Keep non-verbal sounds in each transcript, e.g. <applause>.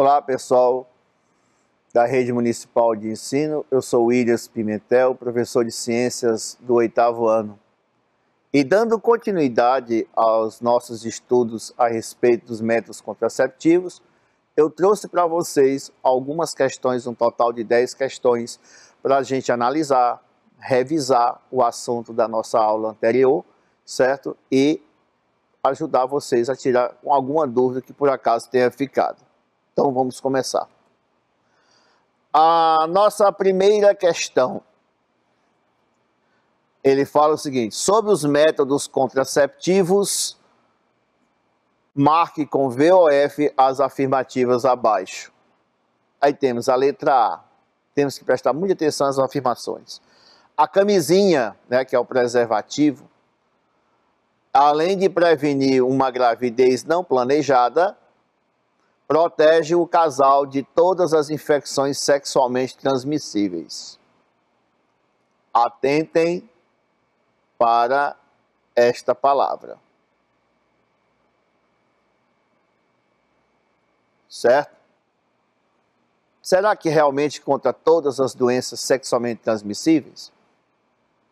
Olá, pessoal da Rede Municipal de Ensino. Eu sou Williams Pimentel, professor de Ciências do oitavo ano. E dando continuidade aos nossos estudos a respeito dos métodos contraceptivos, eu trouxe para vocês algumas questões, um total de 10 questões, para a gente analisar, revisar o assunto da nossa aula anterior, certo? E ajudar vocês a tirar alguma dúvida que por acaso tenha ficado. Então vamos começar. A nossa primeira questão. Ele fala o seguinte: sobre os métodos contraceptivos, marque com VOF as afirmativas abaixo. Aí temos a letra A. Temos que prestar muita atenção às afirmações. A camisinha, né, que é o preservativo, além de prevenir uma gravidez não planejada, protege o casal de todas as infecções sexualmente transmissíveis. Atentem para esta palavra. Certo? Será que realmente contra todas as doenças sexualmente transmissíveis?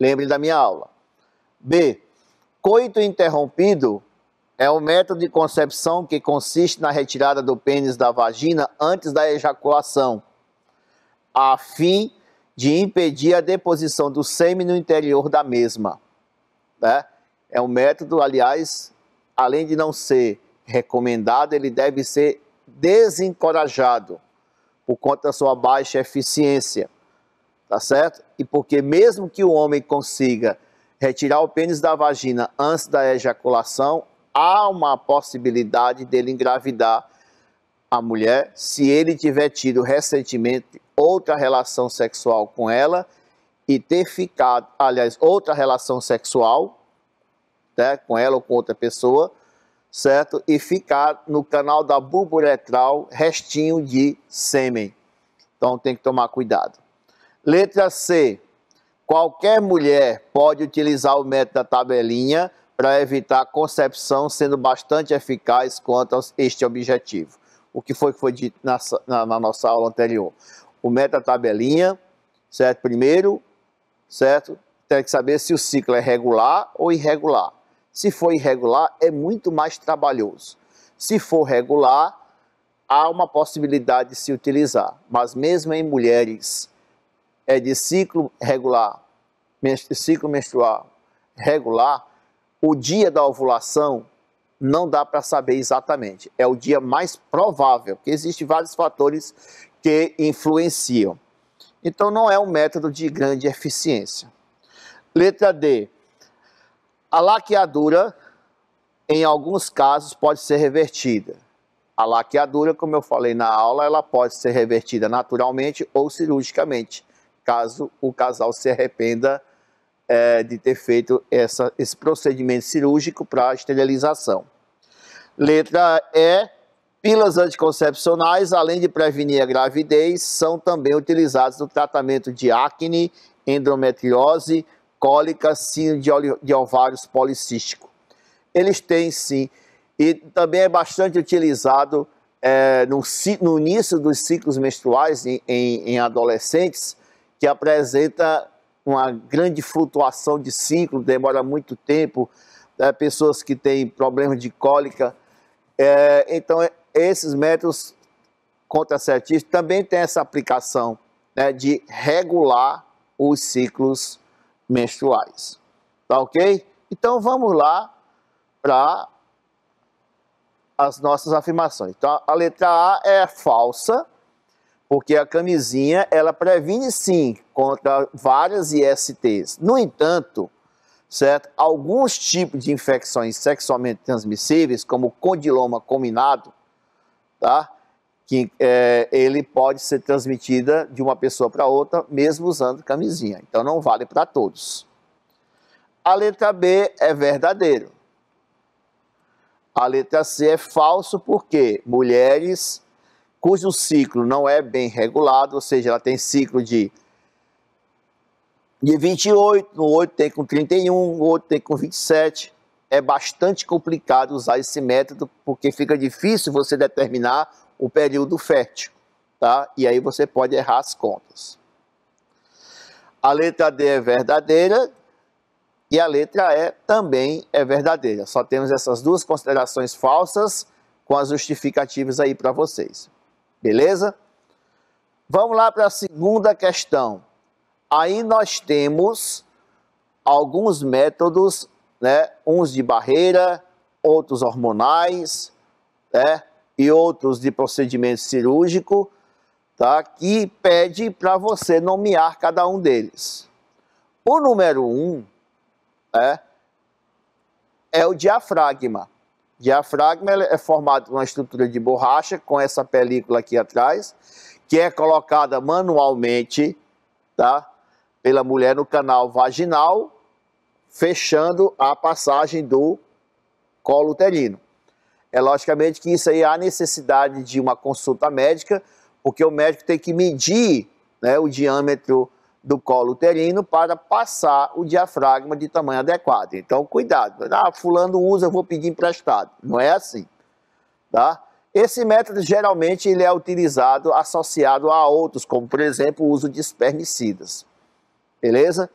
Lembre da minha aula. B. Coito interrompido é um método de concepção que consiste na retirada do pênis da vagina antes da ejaculação, a fim de impedir a deposição do sêmen no interior da mesma. Né? É um método, aliás, além de não ser recomendado, ele deve ser desencorajado por conta da sua baixa eficiência, tá certo? E porque mesmo que o homem consiga retirar o pênis da vagina antes da ejaculação, há uma possibilidade dele engravidar a mulher se ele tiver tido recentemente outra relação sexual com ela e ter ficado, aliás, outra relação sexual né, com ela ou com outra pessoa, certo? E ficar no canal da bulbo uretral restinho de sêmen. Então tem que tomar cuidado. Letra C. Qualquer mulher pode utilizar o método da tabelinha para evitar a concepção, sendo bastante eficaz quanto a este objetivo. O que foi que foi dito na, na, na nossa aula anterior? O meta-tabelinha, certo? Primeiro, certo? Tem que saber se o ciclo é regular ou irregular. Se for irregular, é muito mais trabalhoso. Se for regular, há uma possibilidade de se utilizar, mas mesmo em mulheres é de ciclo regular, ciclo menstrual regular, o dia da ovulação não dá para saber exatamente. É o dia mais provável, que existem vários fatores que influenciam. Então, não é um método de grande eficiência. Letra D. A laqueadura, em alguns casos, pode ser revertida. A laqueadura, como eu falei na aula, ela pode ser revertida naturalmente ou cirurgicamente, caso o casal se arrependa é, de ter feito essa, esse procedimento cirúrgico para esterilização. Letra E, pílulas anticoncepcionais, além de prevenir a gravidez, são também utilizadas no tratamento de acne, endometriose, cólica, sino de, de ovários policístico. Eles têm sim, e também é bastante utilizado é, no, no, início dos ciclos menstruais em, em, em adolescentes, que apresenta uma grande flutuação de ciclo, demora muito tempo, é, pessoas que têm problemas de cólica. É, então, é, esses métodos contraceptivos também têm essa aplicação né, de regular os ciclos menstruais. Tá ok? Então, vamos lá para as nossas afirmações. Então, a letra A é falsa porque a camisinha ela previne sim contra várias ISTs. No entanto, certo, alguns tipos de infecções sexualmente transmissíveis, como o condiloma combinado, tá? que é, ele pode ser transmitida de uma pessoa para outra, mesmo usando camisinha. Então não vale para todos. A letra B é verdadeiro. A letra C é falso porque mulheres cujo ciclo não é bem regulado, ou seja, ela tem ciclo de, de 28, no 8 tem com 31, no outro tem com 27. É bastante complicado usar esse método, porque fica difícil você determinar o período fértil, tá? E aí você pode errar as contas. A letra D é verdadeira e a letra E também é verdadeira. Só temos essas duas considerações falsas com as justificativas aí para vocês. Beleza? Vamos lá para a segunda questão. Aí nós temos alguns métodos, né? Uns de barreira, outros hormonais, né? E outros de procedimento cirúrgico, tá? Que pede para você nomear cada um deles. O número um é, é o diafragma. Diafragma é formado por uma estrutura de borracha com essa película aqui atrás, que é colocada manualmente, tá? Pela mulher no canal vaginal, fechando a passagem do colo uterino. É logicamente que isso aí há necessidade de uma consulta médica, porque o médico tem que medir né, o diâmetro do colo uterino para passar o diafragma de tamanho adequado. Então, cuidado. Ah, fulano usa, eu vou pedir emprestado. Não é assim, tá? Esse método geralmente ele é utilizado associado a outros, como por exemplo o uso de espermicidas. Beleza?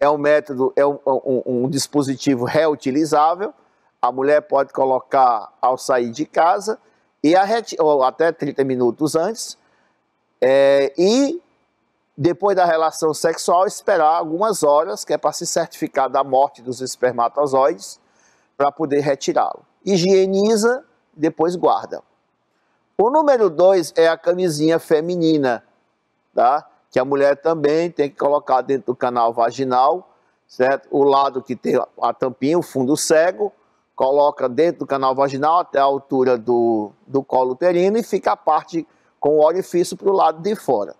É um método, é um, um, um dispositivo reutilizável. A mulher pode colocar ao sair de casa e a, ou até 30 minutos antes. É, e depois da relação sexual, esperar algumas horas, que é para se certificar da morte dos espermatozoides, para poder retirá-lo. Higieniza, depois guarda. O número dois é a camisinha feminina, tá? que a mulher também tem que colocar dentro do canal vaginal, certo? O lado que tem a tampinha, o fundo cego, coloca dentro do canal vaginal até a altura do, do colo uterino e fica a parte com o orifício para o lado de fora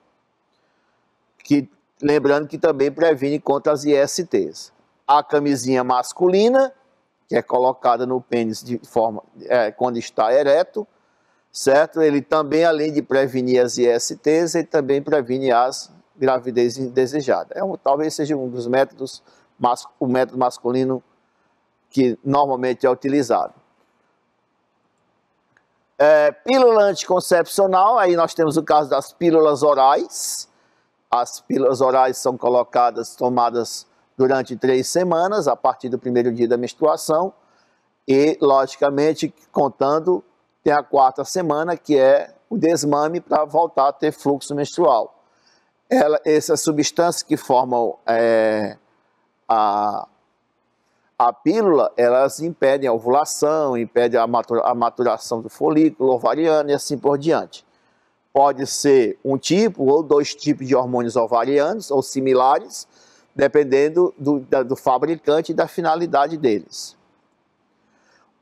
que lembrando que também previne contra as ISTs. A camisinha masculina, que é colocada no pênis de forma é, quando está ereto, certo? Ele também, além de prevenir as ISTs, ele também previne as gravidez indesejada. É um, talvez seja um dos métodos, mas, o método masculino que normalmente é utilizado. É, pílula anticoncepcional, aí nós temos o caso das pílulas orais, as pílulas orais são colocadas, tomadas durante três semanas, a partir do primeiro dia da menstruação, e, logicamente, contando, tem a quarta semana, que é o desmame para voltar a ter fluxo menstrual. Ela, essas substâncias que formam é, a, a pílula, elas impedem a ovulação, impedem a, matura, a maturação do folículo ovariano e assim por diante pode ser um tipo ou dois tipos de hormônios ovarianos ou similares, dependendo do, da, do fabricante e da finalidade deles.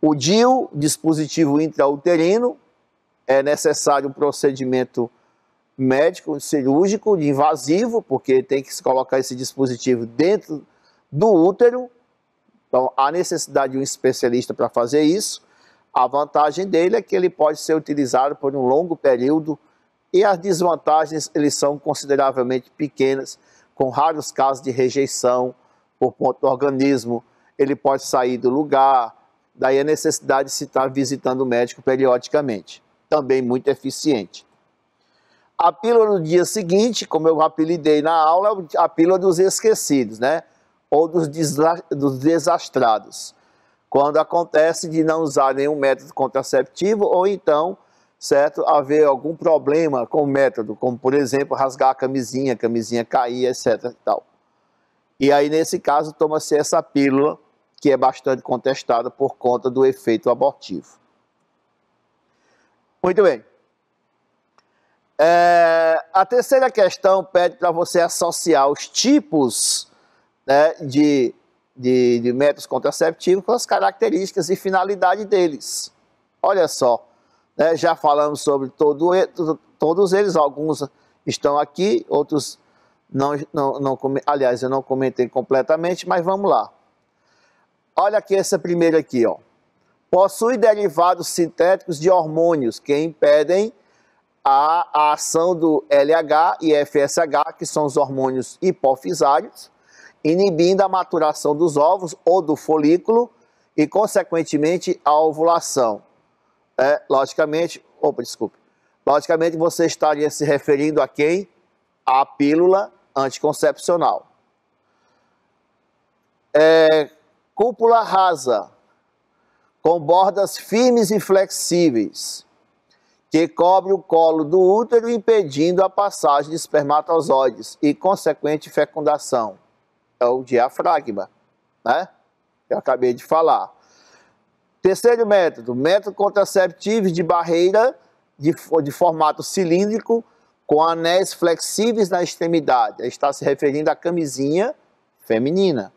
O diu dispositivo intrauterino, é necessário um procedimento médico, cirúrgico, invasivo, porque tem que se colocar esse dispositivo dentro do útero. Então, há necessidade de um especialista para fazer isso. A vantagem dele é que ele pode ser utilizado por um longo período e as desvantagens eles são consideravelmente pequenas, com raros casos de rejeição por ponto do organismo, ele pode sair do lugar, daí a necessidade de se estar visitando o médico periodicamente, também muito eficiente. A pílula do dia seguinte, como eu apelidei na aula, é a pílula dos esquecidos, né? Ou dos, dos desastrados. Quando acontece de não usar nenhum método contraceptivo ou então certo? Haver algum problema com o método, como por exemplo rasgar a camisinha, a camisinha cair, etc. E, tal. e aí nesse caso toma-se essa pílula que é bastante contestada por conta do efeito abortivo. Muito bem. É, a terceira questão pede para você associar os tipos né, de, de, de métodos contraceptivos com as características e finalidade deles. Olha só. Né? Já falamos sobre todo, todos eles, alguns estão aqui, outros não, não, não. Aliás, eu não comentei completamente, mas vamos lá. Olha aqui essa primeira aqui, ó. Possui derivados sintéticos de hormônios que impedem a, a ação do LH e FSH, que são os hormônios hipofisários, inibindo a maturação dos ovos ou do folículo e, consequentemente, a ovulação é, logicamente, opa, desculpe, logicamente você estaria se referindo a quem? A pílula anticoncepcional. É, cúpula rasa, com bordas firmes e flexíveis, que cobre o colo do útero, impedindo a passagem de espermatozoides e consequente fecundação. É o diafragma, né? Eu acabei de falar. Terceiro método, método contraceptivo de barreira de, de formato cilíndrico com anéis flexíveis na extremidade. está se referindo à camisinha feminina.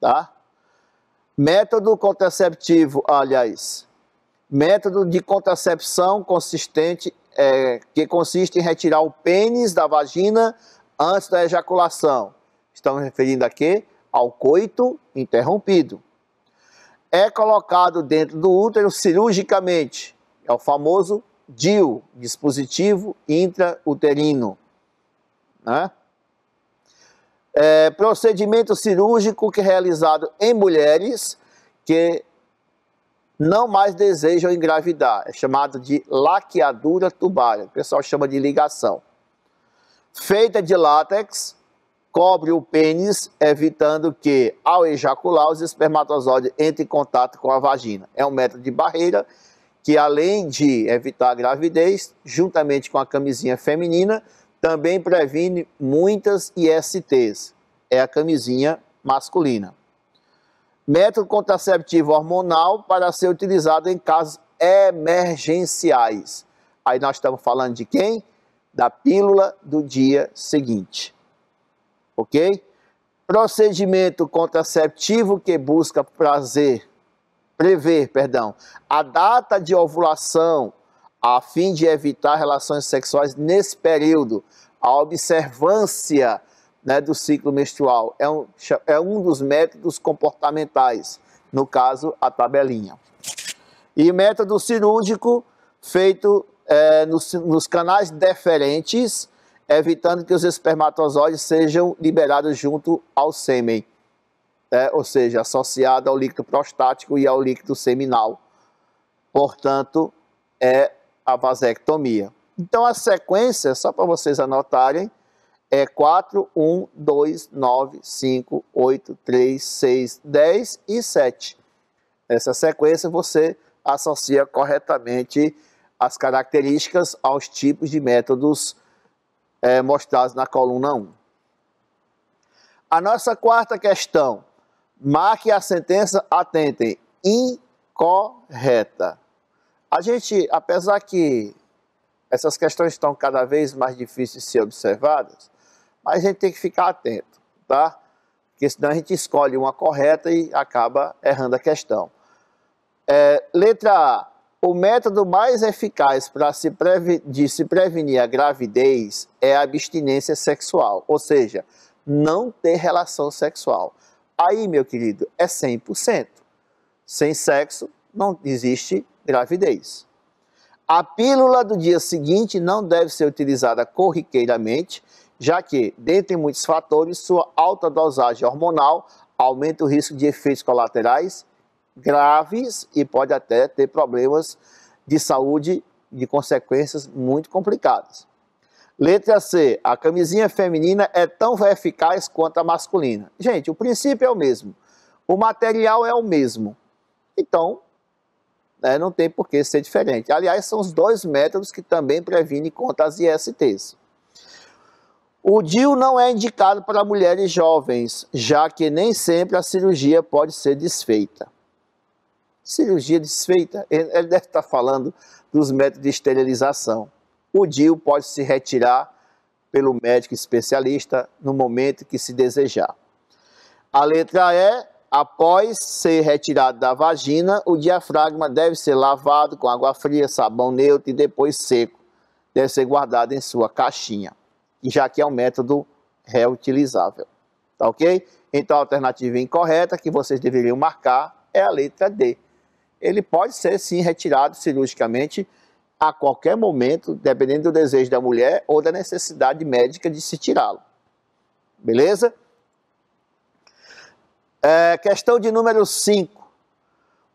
Tá? Método contraceptivo, aliás, método de contracepção consistente é, que consiste em retirar o pênis da vagina antes da ejaculação. Estamos referindo aqui ao coito interrompido é colocado dentro do útero cirurgicamente. É o famoso DIU, dispositivo intrauterino. Né? É, procedimento cirúrgico que é realizado em mulheres que não mais desejam engravidar. É chamado de laqueadura tubária. O pessoal chama de ligação. Feita de látex, cobre o pênis, evitando que, ao ejacular, os espermatozoides entrem em contato com a vagina. É um método de barreira que, além de evitar a gravidez, juntamente com a camisinha feminina, também previne muitas ISTs. É a camisinha masculina. Método contraceptivo hormonal para ser utilizado em casos emergenciais. Aí nós estamos falando de quem? Da pílula do dia seguinte ok? Procedimento contraceptivo que busca prazer, prever, perdão, a data de ovulação a fim de evitar relações sexuais nesse período, a observância né, do ciclo menstrual. É um, é um dos métodos comportamentais, no caso, a tabelinha. E método cirúrgico feito é, nos, nos canais deferentes evitando que os espermatozoides sejam liberados junto ao sêmen, né? ou seja, associado ao líquido prostático e ao líquido seminal. Portanto, é a vasectomia. Então, a sequência, só para vocês anotarem, é 4, 1, 2, 9, 5, 8, 3, 6, 10 e 7. Nessa sequência, você associa corretamente as características aos tipos de métodos é, mostrados na coluna 1. A nossa quarta questão. Marque a sentença, atentem, incorreta. A gente, apesar que essas questões estão cada vez mais difíceis de ser observadas, mas a gente tem que ficar atento, tá? Porque senão a gente escolhe uma correta e acaba errando a questão. É, letra A o método mais eficaz para se de se prevenir a gravidez é a abstinência sexual, ou seja, não ter relação sexual. Aí, meu querido, é 100%. Sem sexo não existe gravidez. A pílula do dia seguinte não deve ser utilizada corriqueiramente, já que, dentre muitos fatores, sua alta dosagem hormonal aumenta o risco de efeitos colaterais graves e pode até ter problemas de saúde de consequências muito complicadas. Letra C. A camisinha feminina é tão eficaz quanto a masculina. Gente, o princípio é o mesmo. O material é o mesmo. Então, né, não tem por que ser diferente. Aliás, são os dois métodos que também previnem contra as ISTs. O DIU não é indicado para mulheres jovens, já que nem sempre a cirurgia pode ser desfeita cirurgia desfeita. Ele deve estar falando dos métodos de esterilização. O DIU pode se retirar pelo médico especialista no momento que se desejar. A letra E, após ser retirado da vagina, o diafragma deve ser lavado com água fria, sabão neutro e depois seco. Deve ser guardado em sua caixinha, já que é um método reutilizável. Tá ok? Então a alternativa incorreta que vocês deveriam marcar é a letra D ele pode ser sim retirado cirurgicamente a qualquer momento, dependendo do desejo da mulher ou da necessidade médica de se tirá-lo. Beleza? É, questão de número 5.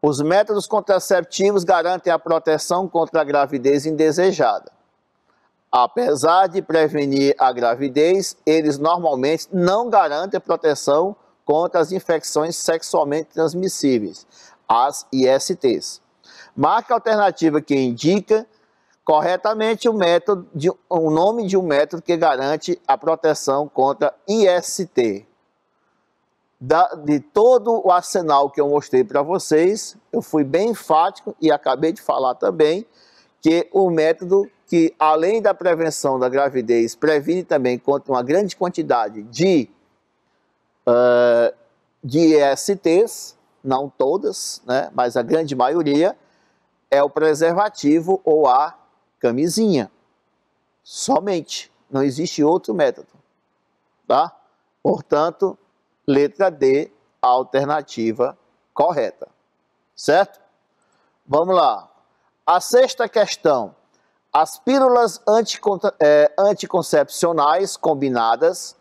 Os métodos contraceptivos garantem a proteção contra a gravidez indesejada. Apesar de prevenir a gravidez, eles normalmente não garantem proteção contra as infecções sexualmente transmissíveis as ISTs. Marca alternativa que indica corretamente o método de, o nome de um método que garante a proteção contra IST. Da, de todo o arsenal que eu mostrei para vocês, eu fui bem enfático e acabei de falar também que o método que, além da prevenção da gravidez, previne também contra uma grande quantidade de, uh, de ISTs, não todas, né, mas a grande maioria, é o preservativo ou a camisinha. Somente. Não existe outro método. Tá? Portanto, letra D, alternativa correta. Certo? Vamos lá. A sexta questão. As pílulas eh, anticoncepcionais combinadas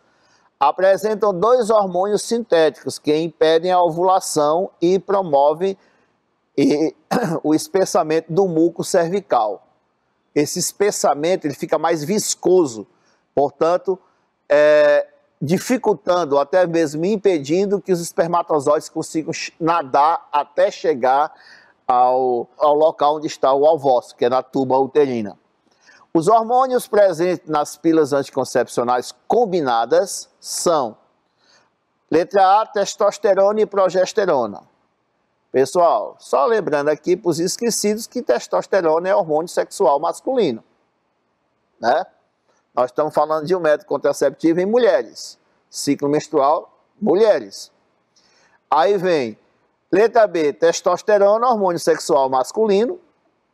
apresentam dois hormônios sintéticos que impedem a ovulação e promovem e, <clears throat> o espessamento do muco cervical. Esse espessamento ele fica mais viscoso, portanto, é, dificultando, até mesmo impedindo que os espermatozoides consigam nadar até chegar ao, ao local onde está o alvócito, que é na tuba uterina. Os hormônios presentes nas pílulas anticoncepcionais combinadas são letra A, testosterona e progesterona. Pessoal, só lembrando aqui para os esquecidos que testosterona é hormônio sexual masculino, né? Nós estamos falando de um método contraceptivo em mulheres, ciclo menstrual, mulheres. Aí vem letra B, testosterona, hormônio sexual masculino,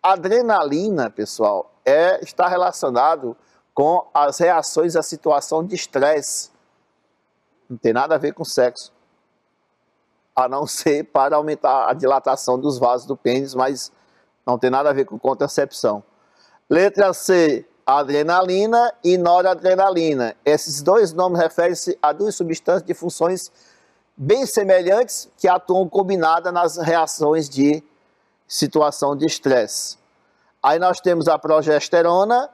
adrenalina, pessoal, é, está relacionado com as reações à situação de estresse. Não tem nada a ver com sexo. A não <laughs> ser para aumentar a dilatação dos vasos do pênis, mas não tem nada a ver com contracepção. Letra C, adrenalina e noradrenalina. Esses dois nomes referem-se a duas substâncias de funções bem semelhantes que atuam combinadas nas reações de situação de estresse. Aí nós temos a progesterona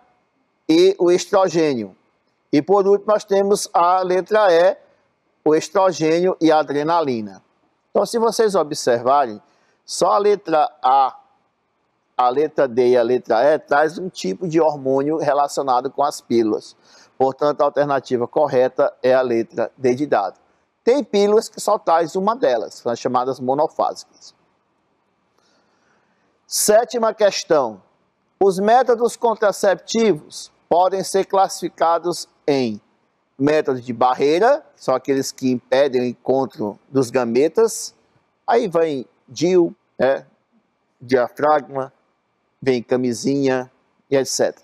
e o estrogênio. E por último, nós temos a letra E, o estrogênio e a adrenalina. Então, se vocês observarem, só a letra A, a letra D e a letra E traz um tipo de hormônio relacionado com as pílulas. Portanto, a alternativa correta é a letra D de dado. Tem pílulas que só traz uma delas, são as chamadas monofásicas. Sétima questão. Os métodos contraceptivos podem ser classificados em métodos de barreira, que são aqueles que impedem o encontro dos gametas. Aí vem DIL, né? diafragma, vem camisinha e etc.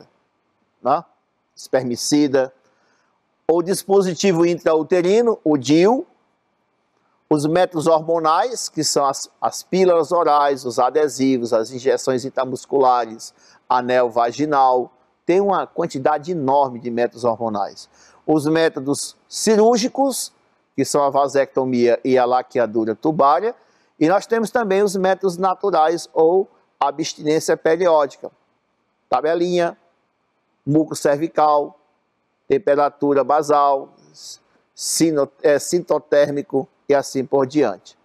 Né? Espermicida. O dispositivo intrauterino, o DIL, os métodos hormonais, que são as, as pílulas orais, os adesivos, as injeções intramusculares, anel vaginal, tem uma quantidade enorme de métodos hormonais. Os métodos cirúrgicos, que são a vasectomia e a laqueadura tubária, e nós temos também os métodos naturais ou abstinência periódica. Tabelinha, muco cervical, temperatura basal, sino, é, sintotérmico, e assim por diante.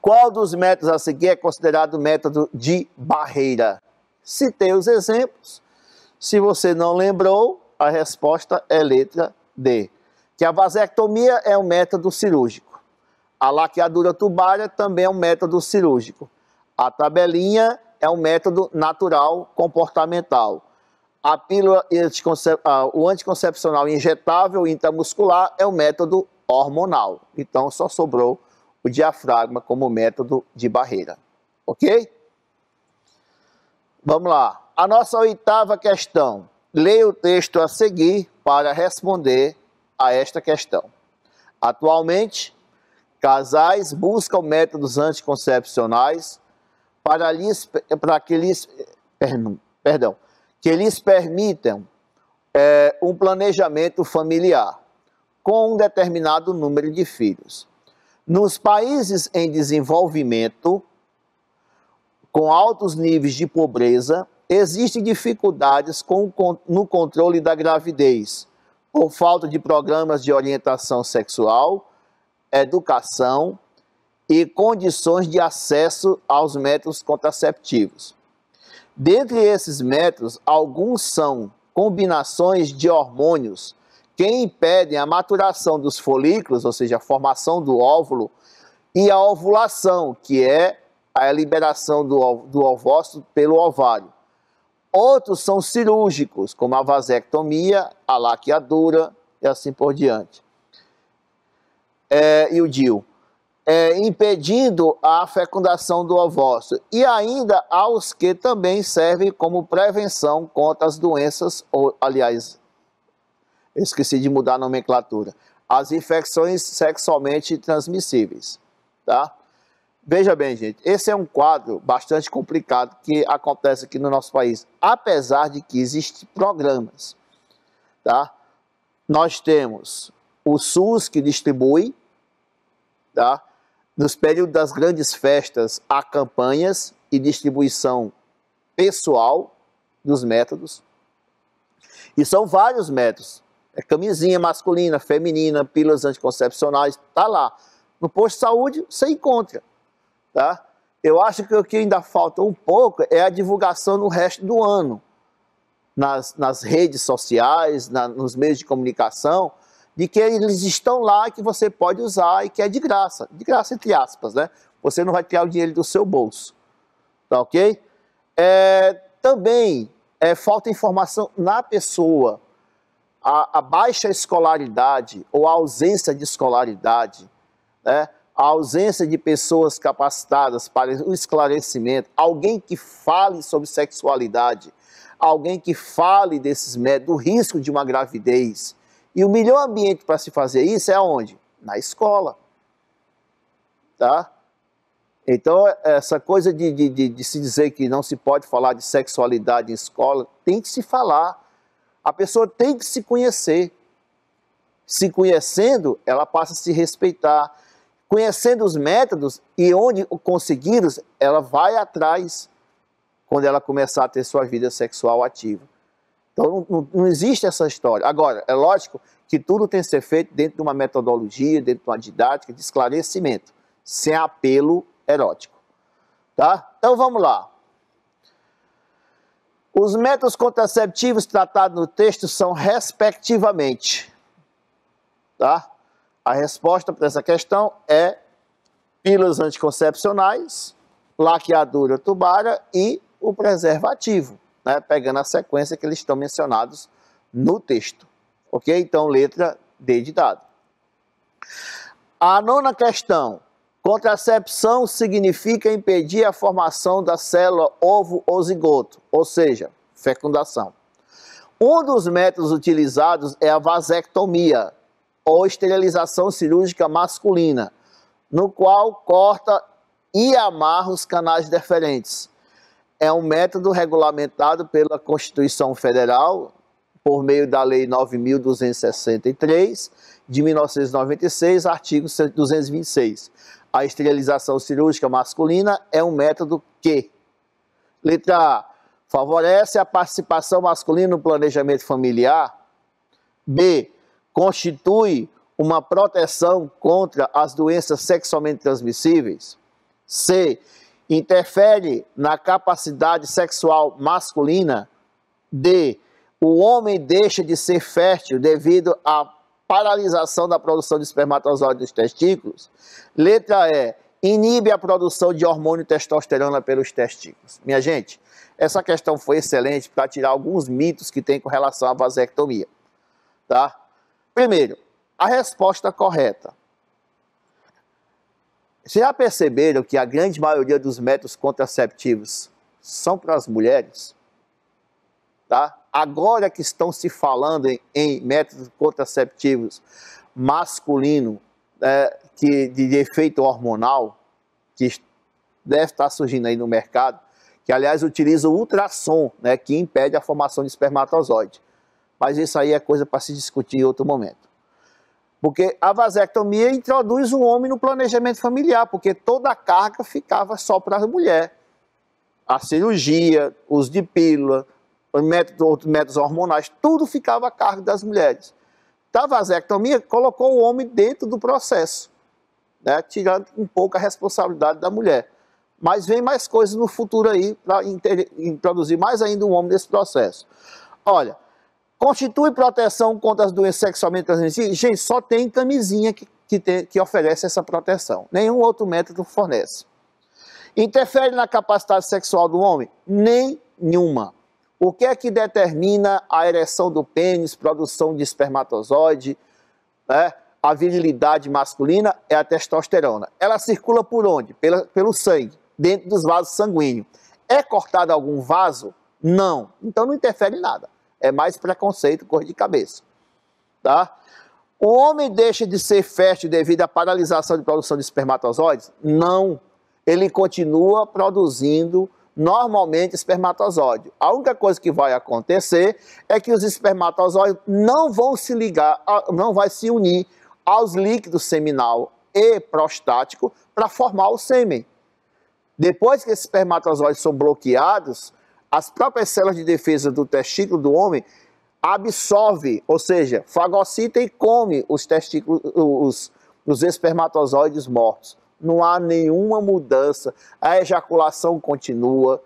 Qual dos métodos a seguir é considerado método de barreira? Citei os exemplos. Se você não lembrou, a resposta é letra D. Que a vasectomia é um método cirúrgico. A laqueadura tubária também é um método cirúrgico. A tabelinha é um método natural comportamental. A pílula, o anticoncepcional injetável intramuscular é um método hormonal. Então só sobrou o diafragma como método de barreira. Ok? Vamos lá. A nossa oitava questão. Leia o texto a seguir para responder a esta questão. Atualmente, casais buscam métodos anticoncepcionais para, lhes, para que lhes perdão, que lhes permitam é, um planejamento familiar com um determinado número de filhos. Nos países em desenvolvimento, com altos níveis de pobreza, existem dificuldades com, no controle da gravidez, por falta de programas de orientação sexual, educação e condições de acesso aos métodos contraceptivos. Dentre esses métodos, alguns são combinações de hormônios que impedem a maturação dos folículos, ou seja, a formação do óvulo, e a ovulação, que é a liberação do, do ovócito pelo ovário. Outros são cirúrgicos, como a vasectomia, a laqueadura e assim por diante. É, e o diu, É, impedindo a fecundação do ovócito. E ainda aos que também servem como prevenção contra as doenças, ou, aliás, eu esqueci de mudar a nomenclatura. As infecções sexualmente transmissíveis, tá? Veja bem, gente, esse é um quadro bastante complicado que acontece aqui no nosso país, apesar de que existem programas, tá? Nós temos o SUS que distribui, tá? Nos períodos das grandes festas, há campanhas e distribuição pessoal dos métodos. E são vários métodos. É camisinha masculina, feminina, pílulas anticoncepcionais, tá lá. No posto de saúde, você encontra, tá? Eu acho que o que ainda falta um pouco é a divulgação no resto do ano, nas, nas redes sociais, na, nos meios de comunicação, de que eles estão lá, que você pode usar e que é de graça. De graça, entre aspas, né? Você não vai tirar o dinheiro do seu bolso. Tá ok? É, também é, falta informação na pessoa a, a baixa escolaridade ou a ausência de escolaridade, né? a ausência de pessoas capacitadas para o esclarecimento, alguém que fale sobre sexualidade, alguém que fale desses métodos, do risco de uma gravidez. E o melhor ambiente para se fazer isso é onde? Na escola. Tá? Então, essa coisa de, de, de, de se dizer que não se pode falar de sexualidade em escola, tem que se falar a pessoa tem que se conhecer. Se conhecendo, ela passa a se respeitar. Conhecendo os métodos e onde consegui-los, ela vai atrás quando ela começar a ter sua vida sexual ativa. Então, não, não, existe essa história. Agora, é lógico que tudo tem que ser feito dentro de uma metodologia, dentro de uma didática de esclarecimento, sem apelo erótico. Tá? Então, vamos lá. Os métodos contraceptivos tratados no texto são, respectivamente, tá? A resposta para essa questão é pílulas anticoncepcionais, laqueadura tubária e o preservativo, né? pegando a sequência que eles estão mencionados no texto. Ok? Então, letra D de dado. A nona questão Contracepção significa impedir a formação da célula ovo ou zigoto, ou seja, fecundação. Um dos métodos utilizados é a vasectomia, ou esterilização cirúrgica masculina, no qual corta e amarra os canais deferentes. É um método regulamentado pela Constituição Federal, por meio da Lei 9.263, de 1996, artigo 226. A esterilização cirúrgica masculina é um método que, letra A, favorece a participação masculina no planejamento familiar. B, constitui uma proteção contra as doenças sexualmente transmissíveis. C, interfere na capacidade sexual masculina. D, o homem deixa de ser fértil devido à paralisação da produção de espermatozoides nos testículos. Letra E, inibe a produção de hormônio testosterona pelos testículos. Minha gente, essa questão foi excelente para tirar alguns mitos que tem com relação à vasectomia. Tá? Primeiro, a resposta correta. Vocês já perceberam que a grande maioria dos métodos contraceptivos são para as mulheres? Tá? agora que estão se falando em, em métodos contraceptivos masculino é, que, de efeito hormonal, que deve estar surgindo aí no mercado, que aliás utiliza o ultrassom, né, que impede a formação de espermatozoide. Mas isso aí é coisa para se discutir em outro momento. Porque a vasectomia introduz o homem no planejamento familiar, porque toda a carga ficava só para a mulher. A cirurgia, os de pílula, métodos, outros métodos hormonais, tudo ficava a cargo das mulheres. Da tá, vasectomia, colocou o homem dentro do processo, né, tirando um pouco a responsabilidade da mulher. Mas vem mais coisas no futuro aí para introduzir mais ainda o homem nesse processo. Olha, constitui proteção contra as doenças sexualmente transmissíveis? Gente, só tem camisinha que, que, tem, que oferece essa proteção. Nenhum outro método fornece. Interfere na capacidade sexual do homem? Nenhuma. O que é que determina a ereção do pênis, produção de espermatozoide, né? a virilidade masculina? É a testosterona. Ela circula por onde? Pela, pelo sangue, dentro dos vasos sanguíneos. É cortado algum vaso? Não. Então não interfere em nada. É mais preconceito, cor de cabeça. Tá? O homem deixa de ser fértil devido à paralisação de produção de espermatozoides? Não. Ele continua produzindo normalmente espermatozoide. A única coisa que vai acontecer é que os espermatozoides não vão se ligar, não vai se unir aos líquidos seminal e prostático para formar o sêmen. Depois que esses espermatozoides são bloqueados, as próprias células de defesa do testículo do homem absorve, ou seja, fagocita e come os testículos, os, os espermatozoides mortos não há nenhuma mudança, a ejaculação continua,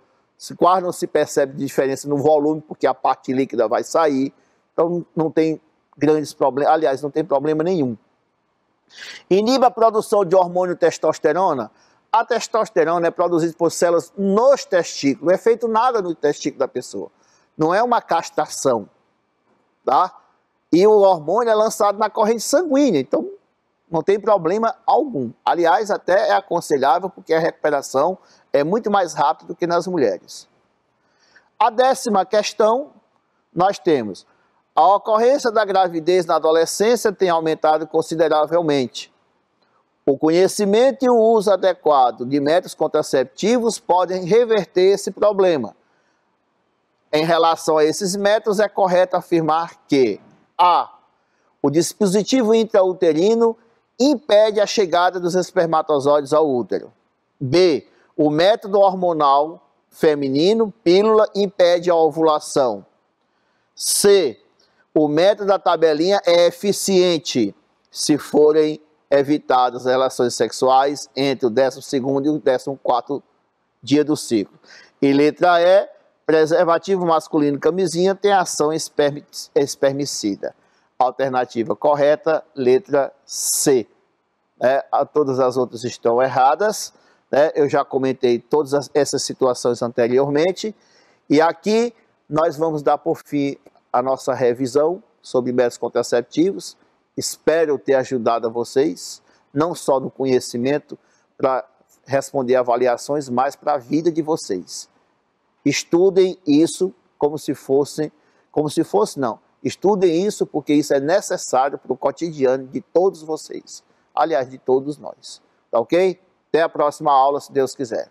quase não se percebe diferença no volume, porque a parte líquida vai sair, então não tem grandes problemas, aliás, não tem problema nenhum. Inibe a produção de hormônio testosterona. A testosterona é produzida por células nos testículos, não é feito nada no testículo da pessoa, não é uma castração, tá? E o hormônio é lançado na corrente sanguínea, então não tem problema algum. Aliás, até é aconselhável porque a recuperação é muito mais rápida do que nas mulheres. A décima questão, nós temos a ocorrência da gravidez na adolescência tem aumentado consideravelmente. O conhecimento e o uso adequado de métodos contraceptivos podem reverter esse problema. Em relação a esses métodos, é correto afirmar que a. O dispositivo intrauterino impede a chegada dos espermatozoides ao útero. B. O método hormonal feminino, pílula, impede a ovulação. C. O método da tabelinha é eficiente se forem evitadas as relações sexuais entre o 12 e o 14 dia do ciclo. E letra E, preservativo masculino camisinha tem ação espermicida alternativa correta, letra C. É, todas as outras estão erradas. Né? Eu já comentei todas as, essas situações anteriormente. E aqui nós vamos dar por fim a nossa revisão sobre métodos contraceptivos. Espero ter ajudado a vocês, não só no conhecimento para responder avaliações, mas para a vida de vocês. Estudem isso como se fosse, como se fosse não, Estudem isso, porque isso é necessário para o cotidiano de todos vocês. Aliás, de todos nós. Tá ok? Até a próxima aula, se Deus quiser.